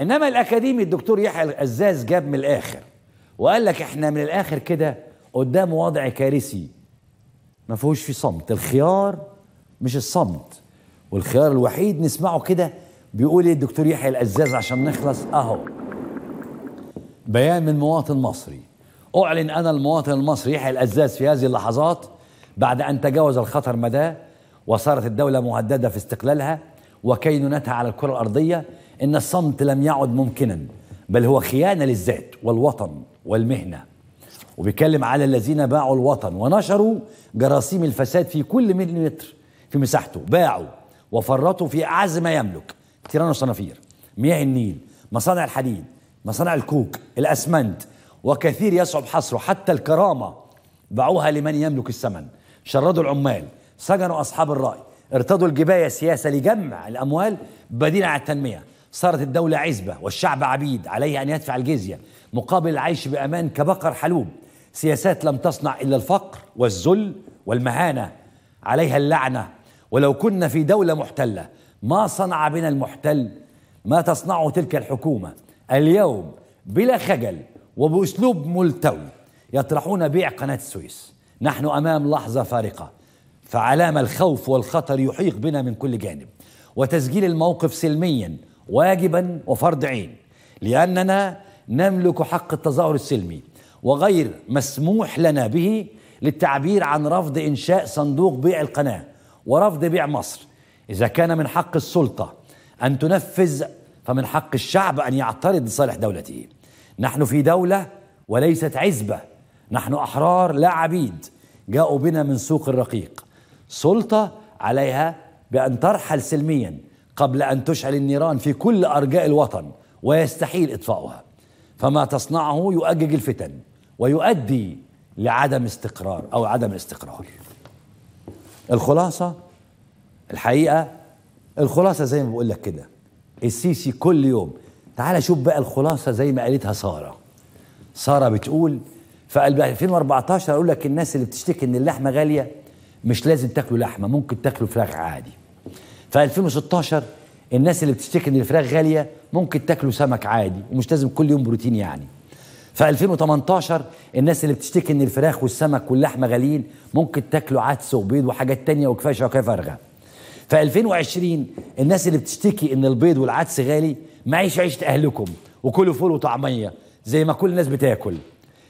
انما الاكاديمي الدكتور يحيى القزاز جاب من الاخر وقال لك احنا من الاخر كده قدام وضع كارثي ما فيهوش في صمت الخيار مش الصمت والخيار الوحيد نسمعه كده بيقول ايه الدكتور يحيى القزاز عشان نخلص اهو بيان من مواطن مصري اعلن انا المواطن المصري يحيى القزاز في هذه اللحظات بعد ان تجاوز الخطر مداه وصارت الدوله مهدده في استقلالها وكينونتها على الكره الارضيه إن الصمت لم يعد ممكنا بل هو خيانة للذات والوطن والمهنة وبيتكلم على الذين باعوا الوطن ونشروا جراثيم الفساد في كل مليمتر في مساحته باعوا وفرطوا في أعز ما يملك تيران وصنافير مياه النيل مصانع الحديد مصانع الكوك الأسمنت وكثير يصعب حصره حتى الكرامة باعوها لمن يملك الثمن شردوا العمال سجنوا أصحاب الرأي ارتضوا الجباية السياسة لجمع الأموال بديل عن التنمية صارت الدولة عزبة والشعب عبيد عليه أن يدفع الجزية مقابل العيش بأمان كبقر حلوب سياسات لم تصنع إلا الفقر والذل والمهانة عليها اللعنة ولو كنا في دولة محتلة ما صنع بنا المحتل ما تصنعه تلك الحكومة اليوم بلا خجل وبأسلوب ملتوي يطرحون بيع قناة السويس نحن أمام لحظة فارقة فعلام الخوف والخطر يحيق بنا من كل جانب وتسجيل الموقف سلميا واجبا وفرض عين لأننا نملك حق التظاهر السلمي وغير مسموح لنا به للتعبير عن رفض إنشاء صندوق بيع القناة ورفض بيع مصر إذا كان من حق السلطة أن تنفذ فمن حق الشعب أن يعترض لصالح دولته نحن في دولة وليست عزبة نحن أحرار لا عبيد جاءوا بنا من سوق الرقيق سلطة عليها بأن ترحل سلميا قبل أن تشعل النيران في كل أرجاء الوطن ويستحيل إطفاؤها فما تصنعه يؤجج الفتن ويؤدي لعدم استقرار أو عدم استقرار الخلاصة الحقيقة الخلاصة زي ما بقول لك كده السيسي كل يوم تعال شوف بقى الخلاصة زي ما قالتها سارة سارة بتقول في 2014 اقول لك الناس اللي بتشتكي ان اللحمه غاليه مش لازم تاكلوا لحمه ممكن تاكلوا فراخ عادي في 2016 الناس اللي بتشتكي ان الفراخ غاليه ممكن تاكلوا سمك عادي ومش لازم كل يوم بروتين يعني في 2018 الناس اللي بتشتكي ان الفراخ والسمك واللحمه غاليين ممكن تاكلوا عدس وبيض وحاجات تانية وكفايه شوكيه فارغه في 2020 الناس اللي بتشتكي ان البيض والعدس غالي معيش عيشه اهلكم وكلوا فول وطعميه زي ما كل الناس بتاكل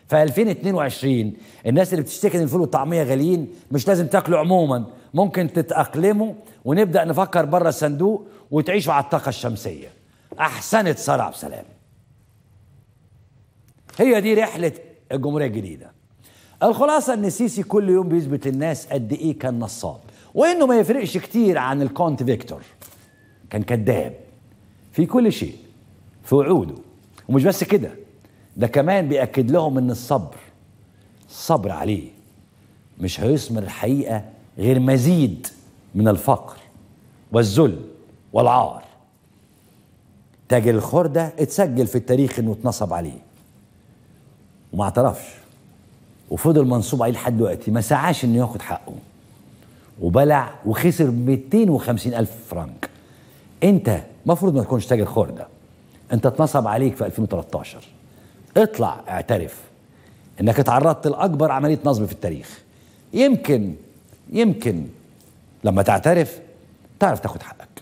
في 2022 الناس اللي بتشتكي ان الفول والطعميه غاليين مش لازم تاكلوا عموما ممكن تتاقلموا ونبدا نفكر بره الصندوق وتعيشوا على الطاقه الشمسيه احسنت ساره عبد السلام هي دي رحله الجمهوريه الجديده الخلاصه ان السيسي كل يوم بيثبت للناس قد ايه كان نصاب وانه ما يفرقش كتير عن الكونت فيكتور كان كذاب في كل شيء في وعوده ومش بس كده ده كمان بيأكد لهم ان الصبر الصبر عليه مش هيثمر الحقيقة غير مزيد من الفقر والذل والعار تاج الخردة اتسجل في التاريخ انه اتنصب عليه وما اعترفش وفضل منصوب عليه لحد دلوقتي ما سعاش انه ياخد حقه وبلع وخسر 250 ألف فرنك انت مفروض ما تكونش تاجر خردة انت اتنصب عليك في 2013 اطلع اعترف انك اتعرضت لاكبر عمليه نصب في التاريخ يمكن يمكن لما تعترف تعرف تاخد حقك